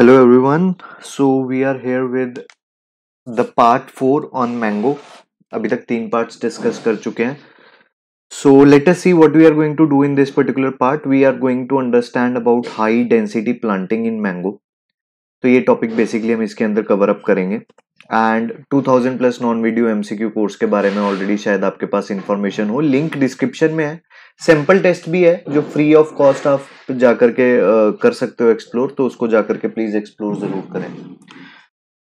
hello everyone so we are here with the part four on mango अभी तक तीन parts discuss कर चुके हैं so let us see what we are going to do in this particular part we are going to understand about high density planting in mango तो ये topic basically हम इसके अंदर कवर अप करेंगे and 2000 plus non video MCQ course के बारे में already शायद आपके पास इन्फॉर्मेशन हो लिंक डिस्क्रिप्शन में है सैंपल टेस्ट भी है जो फ्री ऑफ कॉस्ट आप जाकर के कर सकते हो एक्सप्लोर तो उसको जाकर के प्लीज एक्सप्लोर जरूर करें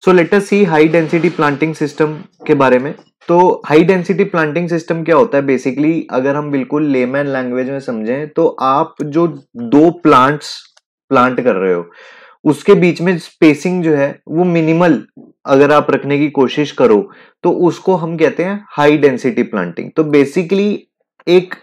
so later see high density planting system के बारे में तो हाई डेंसिटी प्लांटिंग सिस्टम क्या होता है बेसिकली अगर हम बिल्कुल लेमैन लैंग्वेज में समझें तो आप जो दो प्लांट्स प्लांट कर रहे हो उसके बीच में स्पेसिंग जो है वो मिनिमल अगर आप रखने की कोशिश करो तो उसको हम कहते हैं हाई डेंसिटी प्लांटिंग तो बेसिकली एक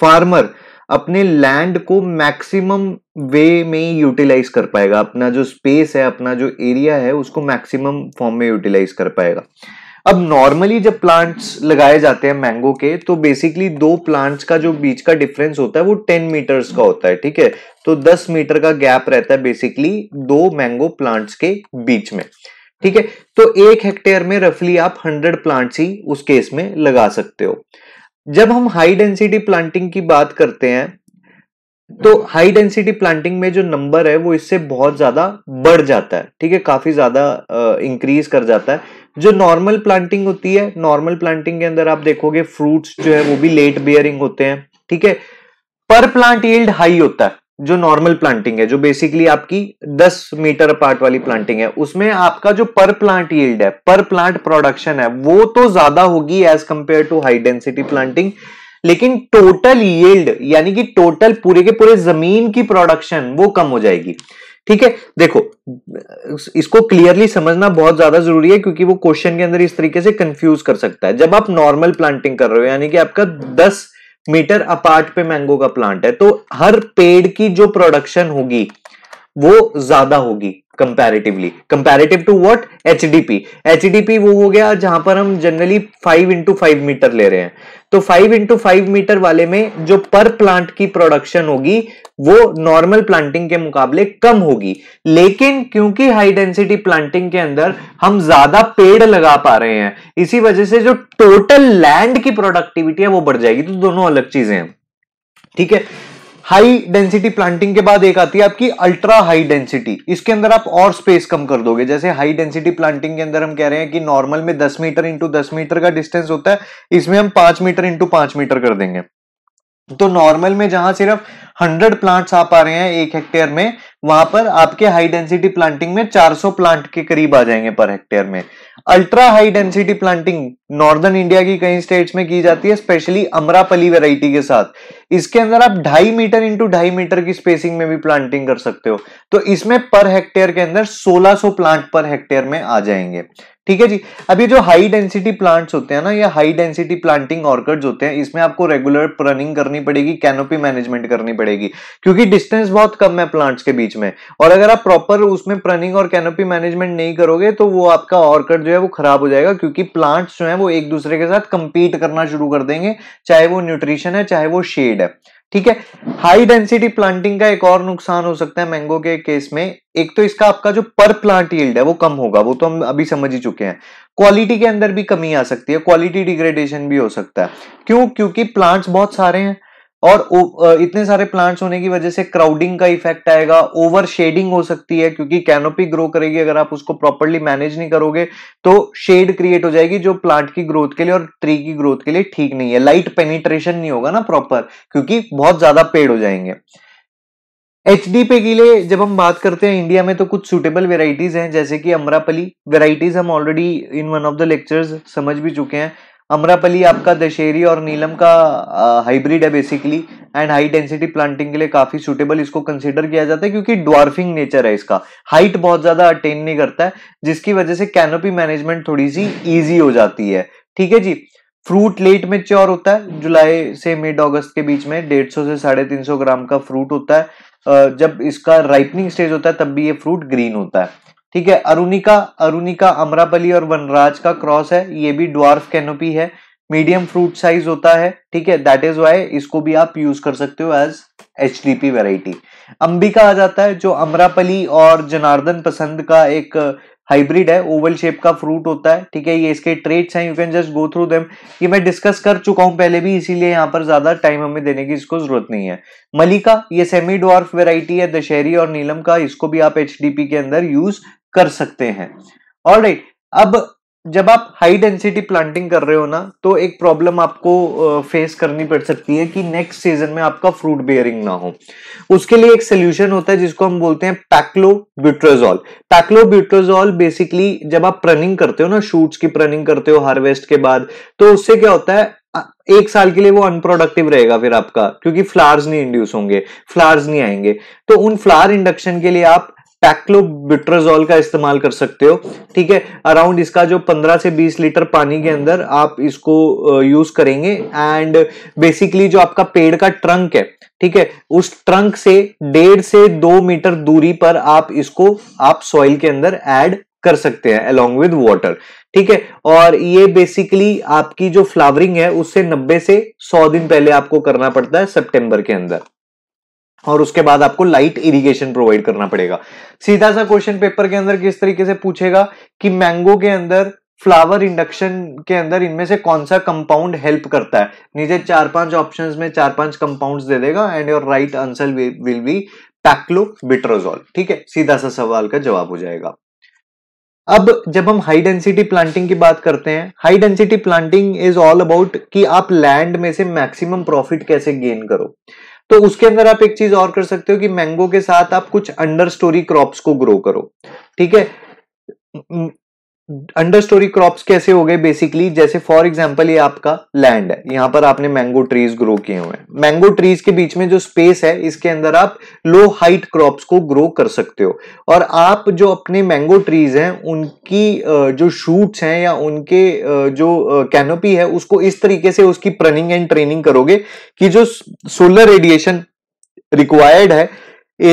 फार्मर अपने लैंड को मैक्सिमम वे में यूटिलाइज कर पाएगा अपना जो स्पेस है अपना जो एरिया है उसको मैक्सिमम फॉर्म में यूटिलाइज कर पाएगा अब नॉर्मली जब प्लांट्स लगाए जाते हैं मैंगो के तो बेसिकली दो प्लांट्स का जो बीच का डिफरेंस होता है वो टेन मीटर्स का होता है ठीक है तो दस मीटर का गैप रहता है बेसिकली दो मैंगो प्लांट्स के बीच में ठीक है तो एक हेक्टेयर में रफली आप हंड्रेड प्लांट्स ही उस केस में लगा सकते हो जब हम हाई डेंसिटी प्लांटिंग की बात करते हैं तो हाई डेंसिटी प्लांटिंग में जो नंबर है वो इससे बहुत ज्यादा बढ़ जाता है ठीक है काफी ज्यादा इंक्रीज कर जाता है जो नॉर्मल प्लांटिंग होती है नॉर्मल प्लांटिंग के अंदर आप देखोगे फ्रूट्स जो है वो भी लेट बियरिंग होते हैं ठीक है पर प्लांट यील्ड हाई होता है जो नॉर्मल प्लांटिंग है जो बेसिकली आपकी 10 मीटर पार्ट वाली प्लांटिंग है उसमें आपका जो पर प्लांट यील्ड है पर प्लांट प्रोडक्शन है वो तो ज्यादा होगी as compared to high density planting लेकिन टोटल यील्ड यानी कि टोटल पूरे के पूरे जमीन की प्रोडक्शन वो कम हो जाएगी ठीक है देखो इसको क्लियरली समझना बहुत ज्यादा जरूरी है क्योंकि वो क्वेश्चन के अंदर इस तरीके से कंफ्यूज कर सकता है जब आप नॉर्मल प्लांटिंग कर रहे हो यानी कि आपका दस मीटर अपार्ट पे मैंगो का प्लांट है तो हर पेड़ की जो प्रोडक्शन होगी वो ज्यादा होगी comparatively comparative to what HDP HDP वो हो गया जहां पर हम generally five into five metre ले रहे हैं तो फाइव इंटू फाइव मीटर वाले में जो पर प्लांट की प्रोडक्शन होगी वो नॉर्मल प्लांटिंग के मुकाबले कम होगी लेकिन क्योंकि हाई डेंसिटी प्लांटिंग के अंदर हम ज्यादा पेड़ लगा पा रहे हैं इसी वजह से जो टोटल लैंड की प्रोडक्टिविटी है वो बढ़ जाएगी तो दोनों अलग चीजें हैं ठीक है हाई डेंसिटी प्लांटिंग के बाद एक आती है आपकी अल्ट्रा हाई डेंसिटी इसके अंदर आप और स्पेस कम कर दोगे जैसे हाई डेंसिटी प्लांटिंग के अंदर हम कह रहे हैं कि नॉर्मल में 10 मीटर इंटू दस मीटर का डिस्टेंस होता है इसमें हम 5 मीटर इंटू पांच मीटर कर देंगे तो नॉर्मल में जहां सिर्फ 100 प्लांट्स आ पा रहे हैं एक हेक्टेयर में वहां पर आपके हाई डेंसिटी प्लांटिंग में 400 प्लांट के करीब आ जाएंगे पर हेक्टेयर में ultra high density planting northern India की कई स्टेट्स में की जाती है स्पेशली अमरापली वेराइटी के साथ इसके अंदर आप ढाई मीटर इंटू ढाई मीटर की स्पेसिंग में भी प्लांटिंग कर सकते हो तो इसमें पर हेक्टेयर के अंदर 1600 प्लांट पर हेक्टेयर में आ जाएंगे ठीक है जी अब ये जो हाई डेंसिटी प्लांट्स होते हैं ना ये हाई डेंसिटी प्लांटिंग ऑर्किड्स होते हैं इसमें आपको रेगुलर प्रनिंग करनी पड़ेगी कैनोपी मैनेजमेंट करनी पड़ेगी क्योंकि डिस्टेंस बहुत कम है प्लांट्स के बीच में और अगर आप प्रॉपर उसमें प्रनिंग और कैनोपी मैनेजमेंट नहीं करोगे तो वो आपका ऑर्किड जो है वो खराब हो जाएगा क्योंकि प्लांट्स जो है वो एक दूसरे के साथ कंपीट करना शुरू कर देंगे चाहे वो न्यूट्रिशन है चाहे वो शेड है ठीक है हाई डेंसिटी प्लांटिंग का एक और नुकसान हो सकता है मैंगो के केस में एक तो इसका आपका जो पर प्लांट यील्ड है वो कम होगा वो तो हम अभी समझ ही चुके हैं क्वालिटी के अंदर भी कमी आ सकती है क्वालिटी डिग्रेडेशन भी हो सकता है क्यों क्योंकि प्लांट्स बहुत सारे हैं और इतने सारे प्लांट्स होने की वजह से क्राउडिंग का इफेक्ट आएगा ओवर शेडिंग हो सकती है क्योंकि कैनोपी ग्रो करेगी अगर आप उसको प्रॉपरली मैनेज नहीं करोगे तो शेड क्रिएट हो जाएगी जो प्लांट की ग्रोथ के लिए और ट्री की ग्रोथ के लिए ठीक नहीं है लाइट पेनिट्रेशन नहीं होगा ना प्रॉपर क्योंकि बहुत ज्यादा पेड़ हो जाएंगे एच डी पे के लिए जब हम बात करते हैं इंडिया में तो कुछ सुटेबल वेराइटीज हैं जैसे कि अमरापली वेराइटीज हम already in one of the lectures समझ भी चुके हैं अमरापली आपका दशहरी और नीलम का हाइब्रिड है basically and high density planting के लिए काफी सुटेबल इसको कंसिडर किया जाता है क्योंकि ड्वार्फिंग नेचर है इसका हाइट बहुत ज्यादा अटेन नहीं करता है जिसकी वजह से कैनोपी मैनेजमेंट थोड़ी सी ईजी हो जाती है ठीक है जी फ्रूट लेट में च्योर होता है जुलाई से मिड अगस्त के बीच में डेढ़ सौ से साढ़े तीन सौ ग्राम का फ्रूट होता है जब इसका राइपनिंग स्टेज होता है तब भी ये फ्रूट ग्रीन होता है ठीक है अरुणिका अरुणिका अमरापली और वनराज का क्रॉस है ये भी ड्वार्फ कैनोपी है मीडियम फ्रूट साइज होता है ठीक है दैट इज वाई इसको भी आप यूज कर सकते हो as H D P variety Ambika आ जाता है जो अमरापली और जनार्दन पसंद का एक हाइब्रिड है ओवल शेप का फ्रूट होता है ठीक है ये इसके ट्रेड्स हैं you can just go through them ये मैं डिस्कस कर चुका हूं पहले भी इसीलिए यहाँ पर ज्यादा टाइम हमें देने की इसको जरूरत नहीं है मलिका ये सेमी डॉर्फ वेराइटी है दशहरी और नीलम का इसको भी आप एच के अंदर यूज कर सकते हैं और right, अब जब आप हाई डेंसिटी प्लांटिंग कर रहे हो ना तो एक प्रॉब्लम आपको फेस करनी पड़ सकती है कि नेक्स्ट सीजन में आपका फ्रूट बेयरिंग ना हो उसके लिए एक सोल्यूशन होता है जिसको हम बोलते हैं पैक्लो ब्यूट्रोजॉल पैक्लो ब्यूट्रोजॉल बेसिकली जब आप प्रनिंग करते हो ना शूट्स की प्रनिंग करते हो हार्वेस्ट के बाद तो उससे क्या होता है एक साल के लिए वो अनप्रोडक्टिव रहेगा फिर आपका क्योंकि फ्लावर्स नहीं इंड्यूस होंगे फ्लावर्स नहीं आएंगे तो उन फ्लावर इंडक्शन के लिए आप पैक्लोबिट्रोजोल का इस्तेमाल कर सकते हो ठीक है अराउंड इसका जो 15 से 20 लीटर पानी के अंदर आप इसको यूज करेंगे एंड बेसिकली जो आपका पेड़ का ट्रंक है ठीक है उस ट्रंक से डेढ़ से दो मीटर दूरी पर आप इसको आप सॉइल के अंदर ऐड कर सकते हैं अलोंग विद वाटर ठीक है और ये बेसिकली आपकी जो फ्लावरिंग है उससे 90 से 100 दिन पहले आपको करना पड़ता है सितंबर के अंदर और उसके बाद आपको लाइट इरिगेशन प्रोवाइड करना पड़ेगा सीधा सा क्वेश्चन पेपर के अंदर किस तरीके से पूछेगा कि मैंगो के अंदर फ्लावर इंडक्शन के अंदर इनमें से कौन सा कंपाउंड हेल्प करता है नीचे चार पांच ऑप्शंस में चार पांच कंपाउंड्स दे देगा and your right answer will be paclobutrazol ठीक है सीधा सा सवाल का जवाब हो जाएगा अब जब हम हाई डेंसिटी प्लांटिंग की बात करते हैं high density planting is all about कि आप लैंड में से मैक्सिमम प्रॉफिट कैसे गेन करो तो उसके अंदर आप एक चीज और कर सकते हो कि मैंगो के साथ आप कुछ अंडर स्टोरी क्रॉप्स को ग्रो करो ठीक है अंडर स्टोरी क्रॉप्स कैसे हो गए बेसिकली जैसे फॉर एग्जाम्पल ये आपका लैंड है यहाँ पर आपने मैंगो ट्रीज ग्रो किए हुए हैं मैंगो ट्रीज के बीच में जो स्पेस है इसके अंदर आप लो हाइट क्रॉप को ग्रो कर सकते हो और आप जो अपने मैंगो ट्रीज हैं उनकी जो शूट्स हैं या उनके जो कैनोपी है उसको इस तरीके से उसकी प्रनिंग एंड ट्रेनिंग करोगे कि जो सोलर रेडिएशन रिक्वायर्ड है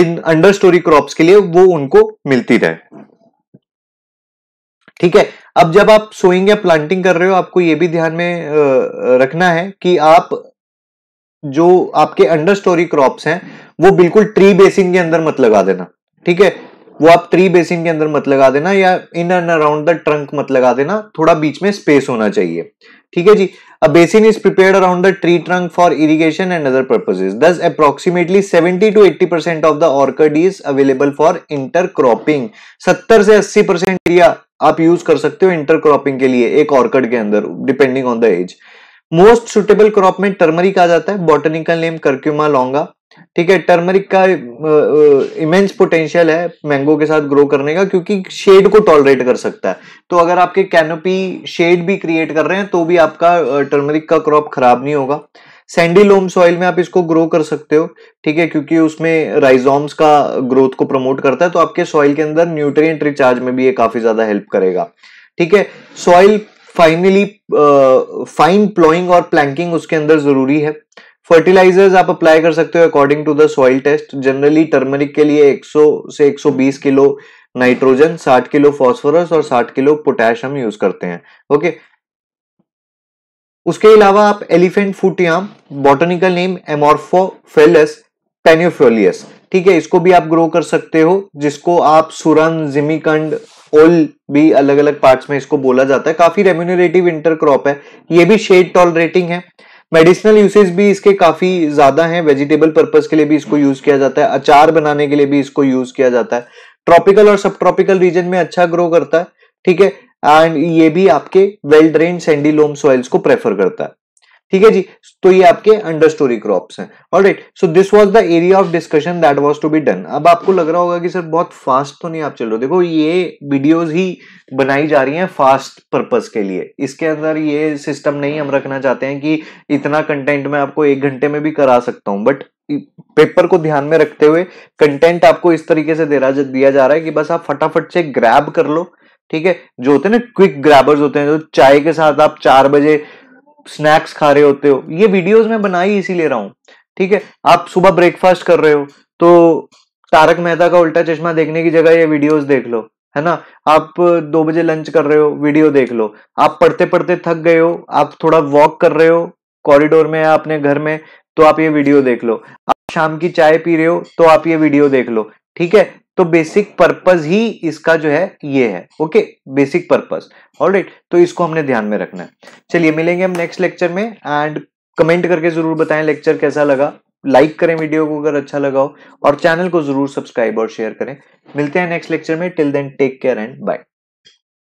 इन अंडर स्टोरी क्रॉप्स के लिए वो उनको मिलती रहे ठीक है अब जब आप सोइंग या प्लांटिंग कर रहे हो आपको यह भी ध्यान में रखना है कि आप जो आपके अंडर स्टोरी क्रॉप्स हैं वो बिल्कुल ट्री बेसिन के अंदर मत लगा देना ठीक है वो आप ट्री बेसिन के अंदर मत लगा देना या in and around the trunk मत लगा देना थोड़ा बीच में स्पेस होना चाहिए ठीक है जी a basin is prepared around the tree trunk for irrigation and other purposes thus approximately seventy to eighty percent of the orchard is available for intercropping सत्तर से अस्सी परसेंट एरिया आप यूज कर सकते हो इंटरक्रॉपिंग के लिए एक ऑर्कड के अंदर depending on the age most suitable crop में टर्मरिक आ जाता है बॉटनिकल नेम करक्यूमा लॉन्गा ठीक है टर्मरिक का इमेंस पोटेंशियल है मैंगो के साथ ग्रो करने का क्योंकि शेड को टॉलरेट कर सकता है तो अगर आपके कैनोपी शेड भी क्रिएट कर रहे हैं तो भी आपका टर्मरिक का क्रॉप खराब नहीं होगा सैंडी लोम सॉइल में आप इसको ग्रो कर सकते हो ठीक है क्योंकि उसमें राइजोम्स का ग्रोथ को प्रमोट करता है तो आपके सॉइल के अंदर न्यूट्रिएंट रिचार्ज में भी ये काफी ज्यादा हेल्प करेगा ठीक है सॉइल फाइनली फाइन प्लोइंग और प्लैंकिंग उसके अंदर जरूरी है फर्टिलाइजर्स आप अप्लाई कर सकते हो according to the soil test generally turmeric के लिए 100 से 120 किलो नाइट्रोजन 60 किलो फास्फोरस और 60 किलो पोटेश हम यूज करते हैं ओके उसके अलावा आप elephant foot yam yam botanical name Amorphophallus paeoniifolius ठीक है इसको भी आप ग्रो कर सकते हो जिसको आप सुरन जिमिकंड ओल भी अलग अलग पार्ट्स में इसको बोला जाता है काफी रेम्यूनरेटिव इंटर क्रॉप है ये भी शेड टॉलरेटिंग है मेडिसिनल यूसेज भी इसके काफ़ी ज़्यादा हैं वेजिटेबल पर्पज़ के लिए भी इसको यूज़ किया जाता है अचार बनाने के लिए भी इसको यूज़ किया जाता है ट्रॉपिकल और सब ट्रॉपिकल रीजन में अच्छा ग्रो करता है ठीक है एंड ये भी आपके well drain sandy loam soils को प्रेफर करता है ठीक है जी तो ये आपके अंडर स्टोरी क्रॉप्स हैं alright so this was the area of discussion that was to be done अब आपको लग रहा होगा कि सर बहुत फास्ट तो नहीं आप चल रहे देखो ये वीडियोस ही बनाई जा रही हैं फास्ट पर्पस के लिए इसके अंदर ये सिस्टम नहीं हम रखना चाहते हैं कि इतना कंटेंट मैं आपको एक घंटे में भी करा सकता हूं बट पेपर को ध्यान में रखते हुए कंटेंट आपको इस तरीके से दिया जा रहा है कि बस आप फटाफट से ग्रैब कर लो ठीक है जो होते हैं ना क्विक ग्रैबर्स होते हैं जो तो चाय के साथ आप चार बजे स्नैक्स खा रहे होते हो ये वीडियोस मैं बनाई ले रहा हूं ठीक है आप सुबह ब्रेकफास्ट कर रहे हो तो तारक मेहता का उल्टा चश्मा देखने की जगह ये वीडियोस देख लो है ना आप दो बजे लंच कर रहे हो वीडियो देख लो आप पढ़ते पढ़ते थक गए हो आप थोड़ा वॉक कर रहे हो कॉरिडोर में या अपने घर में तो आप ये वीडियो देख लो आप शाम की चाय पी रहे हो तो आप ये वीडियो देख लो ठीक है तो बेसिक पर्पज ही इसका जो है ये है ओके बेसिक पर्पज राइट तो इसको हमने ध्यान में रखना है चलिए मिलेंगे हम नेक्स्ट लेक्चर में एंड कमेंट करके जरूर बताएं लेक्चर कैसा लगा लाइक करें वीडियो को अगर अच्छा लगा हो और चैनल को जरूर सब्सक्राइब और शेयर करें मिलते हैं नेक्स्ट लेक्चर में till then take care and bye